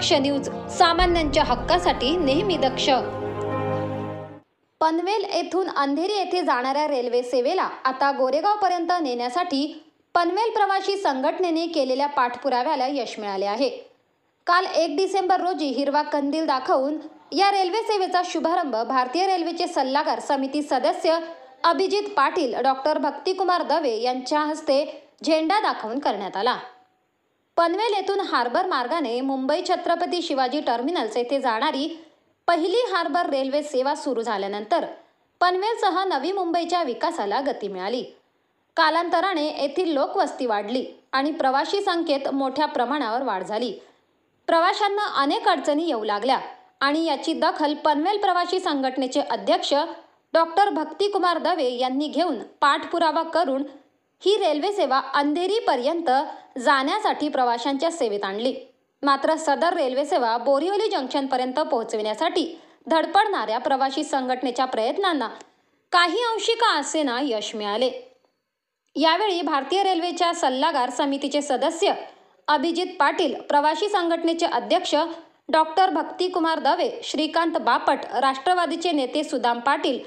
दक्ष news सामान्यांच्या हक्कासाठी नेहमी दक्ष पनवेल येथून अंधेरी येथे जाणाऱ्या रेल्वे सेवेला आता गोरेगाव पर्यंत नेण्यासाठी पनवेल प्रवाशी संघटनेने केलेल्या पाठपुराव्याला यश मिळाले आहे काल एक डिसेंबर रोजी हिरवा कंदील दाखवून या रेल्वे सेवेचा शुभारंभ भारतीय रेल्वेचे सल्लागार समिती सदस्य अभिजित पाटील डॉक्टर भक्तिकुमार दवे यांच्या हस्ते झेंडा दाखवून करण्यात आला पनवेल येथून हार्बर मार्गाने मुंबई छत्रपती शिवाजी टर्मिनल्स येथे जाणारी पहिली हार्बर रेल्वे सेवा सुरू झाल्यानंतर पनवेलसह नवी मुंबईच्या विकासाला गती मिळाली कालांतराने येथील लोकवस्ती वाढली आणि प्रवाशी संख्येत मोठ्या प्रमाणावर वाढ झाली प्रवाशांना अनेक अडचणी येऊ लागल्या आणि याची दखल पनवेल प्रवासी संघटनेचे अध्यक्ष डॉक्टर भक्तिकुमार दवे यांनी घेऊन पाठपुरावा करून ही रेल्वे सेवा अंधेरीपर्यंत जाण्यासाठी प्रवाशांच्या सेवेत आणली मात्र सदर रेल्वे सेवा बोरिवली जंक्शनपर्यंत पोहोचविण्यासाठी धडपडणाऱ्या प्रवाशी संघटनेच्या प्रयत्नांना काही अंशी का असेना यश मिळाले यावेळी भारतीय रेल्वेच्या सल्लागार समितीचे सदस्य अभिजित पाटील प्रवाशी संघटनेचे अध्यक्ष डॉक्टर भक्तिकुमार दवे श्रीकांत बापट राष्ट्रवादीचे नेते सुदाम पाटील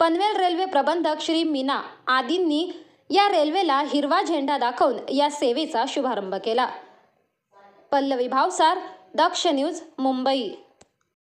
पनवेल रेल्वे प्रबंधक श्री मीना आदींनी या रेल्वेला हिरवा झेंडा दाखवून या सेवेचा शुभारंभ केला पल्लवी भावसार दक्ष न्यूज मुंबई